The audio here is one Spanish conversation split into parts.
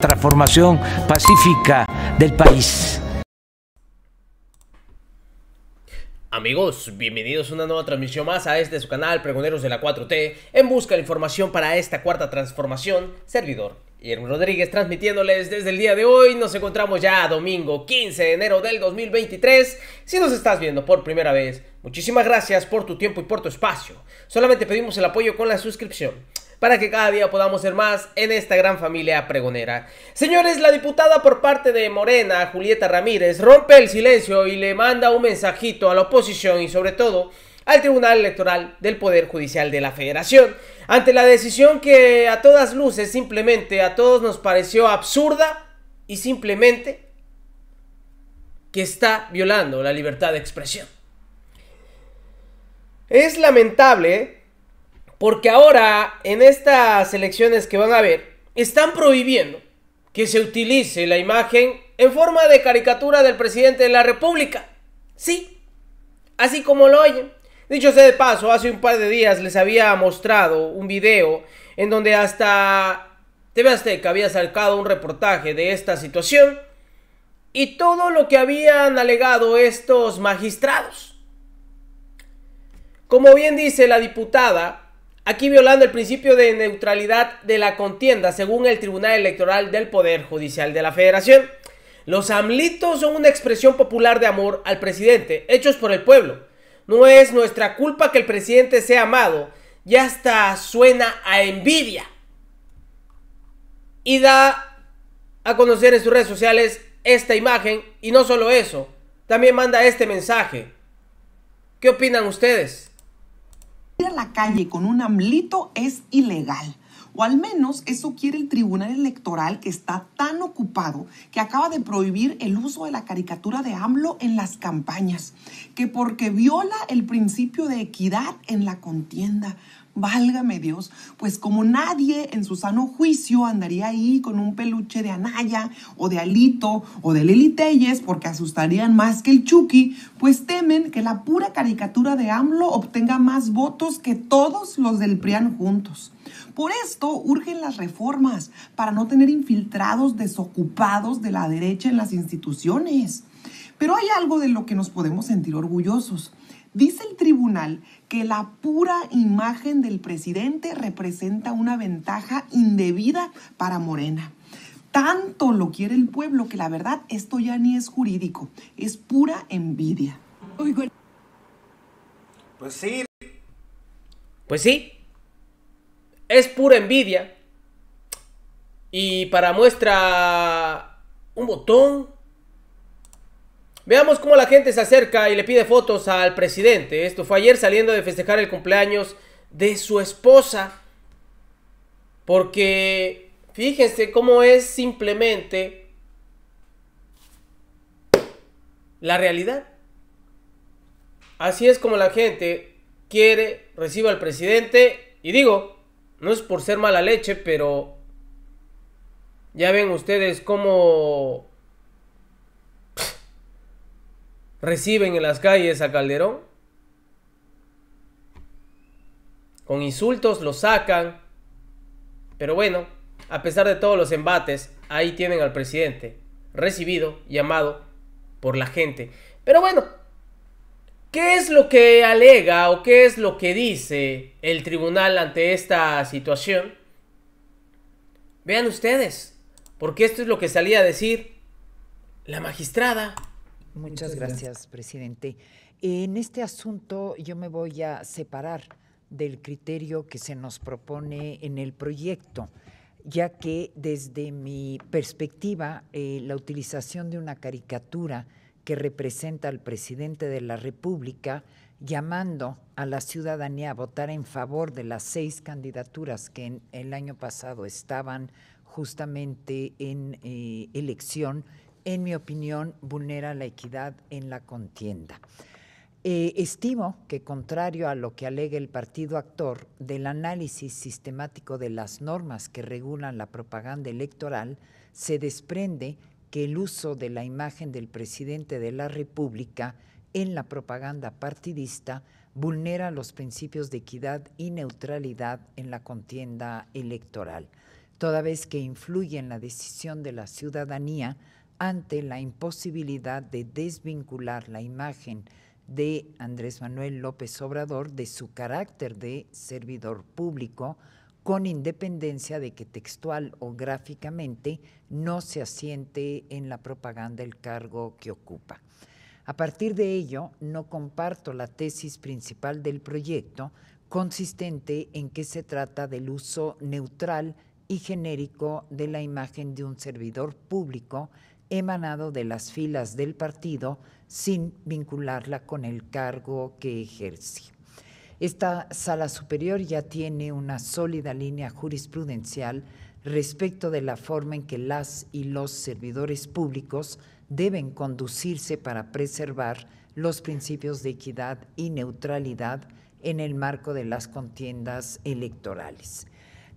transformación pacífica del país. Amigos, bienvenidos a una nueva transmisión más a este su canal Pregoneros de la 4T en busca de información para esta cuarta transformación, servidor. Guillermo Rodríguez transmitiéndoles desde el día de hoy, nos encontramos ya domingo 15 de enero del 2023. Si nos estás viendo por primera vez, muchísimas gracias por tu tiempo y por tu espacio. Solamente pedimos el apoyo con la suscripción para que cada día podamos ser más en esta gran familia pregonera. Señores, la diputada por parte de Morena, Julieta Ramírez, rompe el silencio y le manda un mensajito a la oposición y sobre todo al Tribunal Electoral del Poder Judicial de la Federación, ante la decisión que a todas luces simplemente a todos nos pareció absurda y simplemente que está violando la libertad de expresión. Es lamentable porque ahora, en estas elecciones que van a ver, están prohibiendo que se utilice la imagen en forma de caricatura del presidente de la República. Sí, así como lo oyen. Dicho sea de paso, hace un par de días les había mostrado un video en donde hasta TV Azteca había sacado un reportaje de esta situación y todo lo que habían alegado estos magistrados. Como bien dice la diputada, aquí violando el principio de neutralidad de la contienda, según el Tribunal Electoral del Poder Judicial de la Federación. Los amlitos son una expresión popular de amor al presidente, hechos por el pueblo. No es nuestra culpa que el presidente sea amado, ya hasta suena a envidia. Y da a conocer en sus redes sociales esta imagen y no solo eso, también manda este mensaje. ¿Qué opinan ustedes? a la calle con un amlito es ilegal. O al menos eso quiere el Tribunal Electoral que está tan ocupado que acaba de prohibir el uso de la caricatura de AMLO en las campañas, que porque viola el principio de equidad en la contienda. Válgame Dios, pues como nadie en su sano juicio andaría ahí con un peluche de Anaya o de Alito o de Lili porque asustarían más que el Chucky, pues temen que la pura caricatura de AMLO obtenga más votos que todos los del PRIAN juntos. Por esto urgen las reformas para no tener infiltrados desocupados de la derecha en las instituciones. Pero hay algo de lo que nos podemos sentir orgullosos. Dice el tribunal que la pura imagen del presidente representa una ventaja indebida para Morena. Tanto lo quiere el pueblo que la verdad esto ya ni es jurídico, es pura envidia. Pues sí. Pues sí. Es pura envidia. Y para muestra un botón, Veamos cómo la gente se acerca y le pide fotos al presidente. Esto fue ayer saliendo de festejar el cumpleaños de su esposa. Porque fíjense cómo es simplemente la realidad. Así es como la gente quiere, recibe al presidente. Y digo, no es por ser mala leche, pero ya ven ustedes cómo reciben en las calles a Calderón. Con insultos lo sacan. Pero bueno, a pesar de todos los embates, ahí tienen al presidente, recibido llamado por la gente. Pero bueno, ¿qué es lo que alega o qué es lo que dice el tribunal ante esta situación? Vean ustedes, porque esto es lo que salía a decir la magistrada. Muchas, gracias, presidente. En este asunto yo me voy a separar del criterio que se nos propone en el proyecto, ya que desde mi perspectiva eh, la utilización de una caricatura que representa al presidente de la República llamando a la ciudadanía a votar en favor de las seis candidaturas que en el año pasado estaban justamente en eh, elección en mi opinión, vulnera la equidad en la contienda. Eh, estimo que, contrario a lo que alega el partido actor, del análisis sistemático de las normas que regulan la propaganda electoral, se desprende que el uso de la imagen del presidente de la República en la propaganda partidista vulnera los principios de equidad y neutralidad en la contienda electoral, toda vez que influye en la decisión de la ciudadanía ante la imposibilidad de desvincular la imagen de Andrés Manuel López Obrador de su carácter de servidor público con independencia de que textual o gráficamente no se asiente en la propaganda el cargo que ocupa. A partir de ello, no comparto la tesis principal del proyecto, consistente en que se trata del uso neutral y genérico de la imagen de un servidor público emanado de las filas del partido sin vincularla con el cargo que ejerce. Esta sala superior ya tiene una sólida línea jurisprudencial respecto de la forma en que las y los servidores públicos deben conducirse para preservar los principios de equidad y neutralidad en el marco de las contiendas electorales.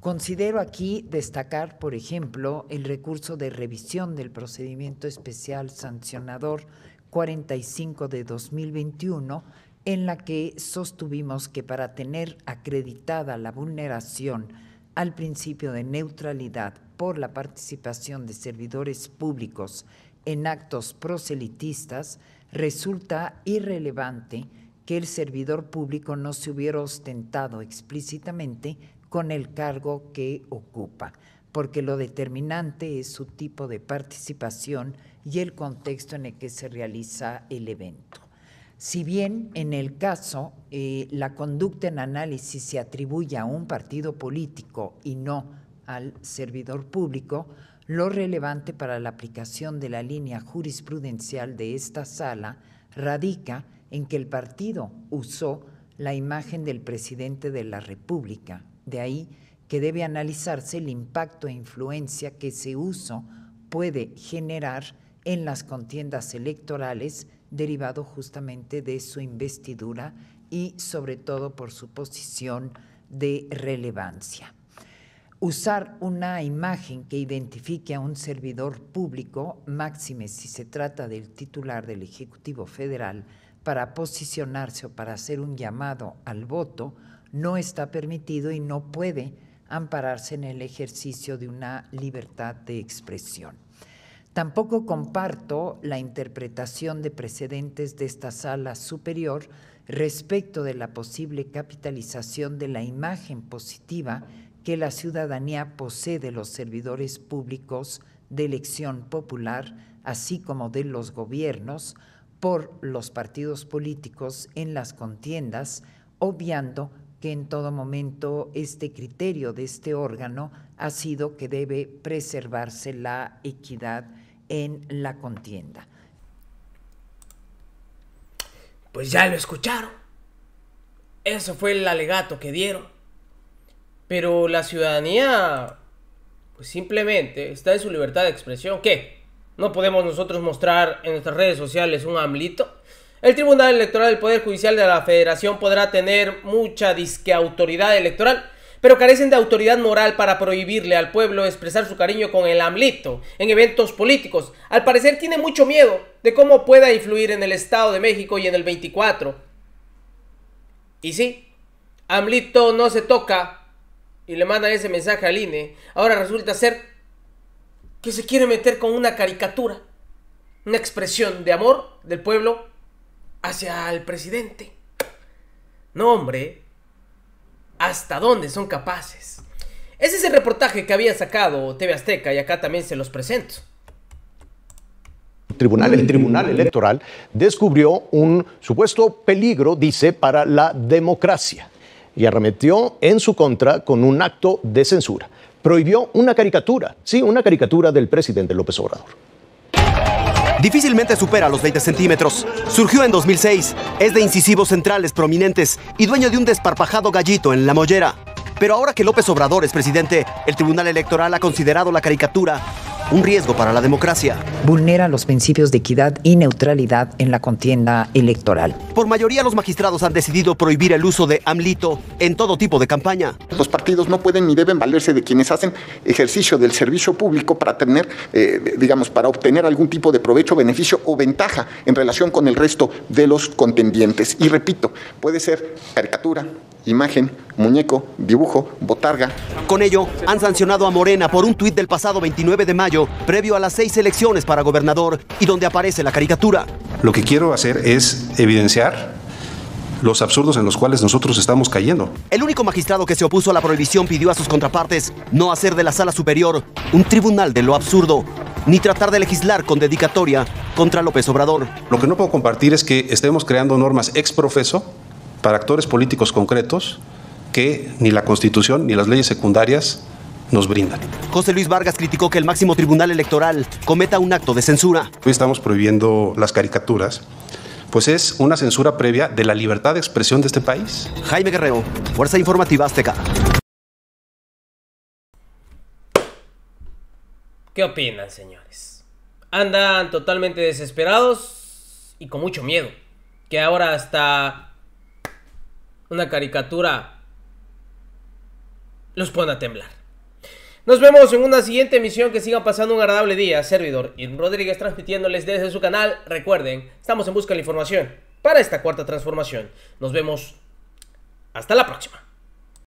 Considero aquí destacar, por ejemplo, el recurso de revisión del procedimiento especial sancionador 45 de 2021, en la que sostuvimos que para tener acreditada la vulneración al principio de neutralidad por la participación de servidores públicos en actos proselitistas, resulta irrelevante que el servidor público no se hubiera ostentado explícitamente con el cargo que ocupa, porque lo determinante es su tipo de participación y el contexto en el que se realiza el evento. Si bien en el caso eh, la conducta en análisis se atribuye a un partido político y no al servidor público, lo relevante para la aplicación de la línea jurisprudencial de esta sala radica en que el partido usó la imagen del presidente de la República de ahí que debe analizarse el impacto e influencia que ese uso puede generar en las contiendas electorales derivado justamente de su investidura y sobre todo por su posición de relevancia. Usar una imagen que identifique a un servidor público, máxime si se trata del titular del Ejecutivo Federal, para posicionarse o para hacer un llamado al voto, no está permitido y no puede ampararse en el ejercicio de una libertad de expresión. Tampoco comparto la interpretación de precedentes de esta sala superior respecto de la posible capitalización de la imagen positiva que la ciudadanía posee de los servidores públicos de elección popular, así como de los gobiernos, por los partidos políticos en las contiendas, obviando que en todo momento este criterio de este órgano ha sido que debe preservarse la equidad en la contienda. Pues ya lo escucharon. Eso fue el alegato que dieron. Pero la ciudadanía, pues simplemente está en su libertad de expresión. ¿Qué? ¿No podemos nosotros mostrar en nuestras redes sociales un amlito? El Tribunal Electoral del Poder Judicial de la Federación podrá tener mucha disque autoridad electoral, pero carecen de autoridad moral para prohibirle al pueblo expresar su cariño con el AMLITO en eventos políticos. Al parecer tiene mucho miedo de cómo pueda influir en el Estado de México y en el 24. Y sí, AMLITO no se toca y le manda ese mensaje al INE. Ahora resulta ser que se quiere meter con una caricatura, una expresión de amor del pueblo hacia el presidente. No, hombre. ¿Hasta dónde son capaces? Ese es el reportaje que había sacado TV Azteca y acá también se los presento. el Tribunal Electoral descubrió un supuesto peligro, dice, para la democracia y arremetió en su contra con un acto de censura. Prohibió una caricatura, sí, una caricatura del presidente López Obrador. Difícilmente supera los 20 centímetros. Surgió en 2006, es de incisivos centrales prominentes y dueño de un desparpajado gallito en la mollera. Pero ahora que López Obrador es presidente, el Tribunal Electoral ha considerado la caricatura un riesgo para la democracia. Vulnera los principios de equidad y neutralidad en la contienda electoral. Por mayoría los magistrados han decidido prohibir el uso de AMLITO en todo tipo de campaña. Los partidos no pueden ni deben valerse de quienes hacen ejercicio del servicio público para tener, eh, digamos, para obtener algún tipo de provecho, beneficio o ventaja en relación con el resto de los contendientes. Y repito, puede ser caricatura, imagen, muñeco, dibujo, botarga. Con ello, han sancionado a Morena por un tuit del pasado 29 de mayo, previo a las seis elecciones para gobernador, y donde aparece la caricatura. Lo que quiero hacer es evidenciar los absurdos en los cuales nosotros estamos cayendo. El único magistrado que se opuso a la prohibición pidió a sus contrapartes no hacer de la sala superior un tribunal de lo absurdo, ni tratar de legislar con dedicatoria contra López Obrador. Lo que no puedo compartir es que estemos creando normas ex profeso para actores políticos concretos que ni la Constitución ni las leyes secundarias nos brindan. José Luis Vargas criticó que el máximo tribunal electoral cometa un acto de censura. Hoy estamos prohibiendo las caricaturas, pues es una censura previa de la libertad de expresión de este país. Jaime Guerrero, Fuerza Informativa Azteca. ¿Qué opinan, señores? Andan totalmente desesperados y con mucho miedo. Que ahora hasta una caricatura los pone a temblar. Nos vemos en una siguiente emisión. Que sigan pasando un agradable día. Servidor y Rodríguez transmitiéndoles desde su canal. Recuerden, estamos en busca de la información para esta cuarta transformación. Nos vemos. Hasta la próxima.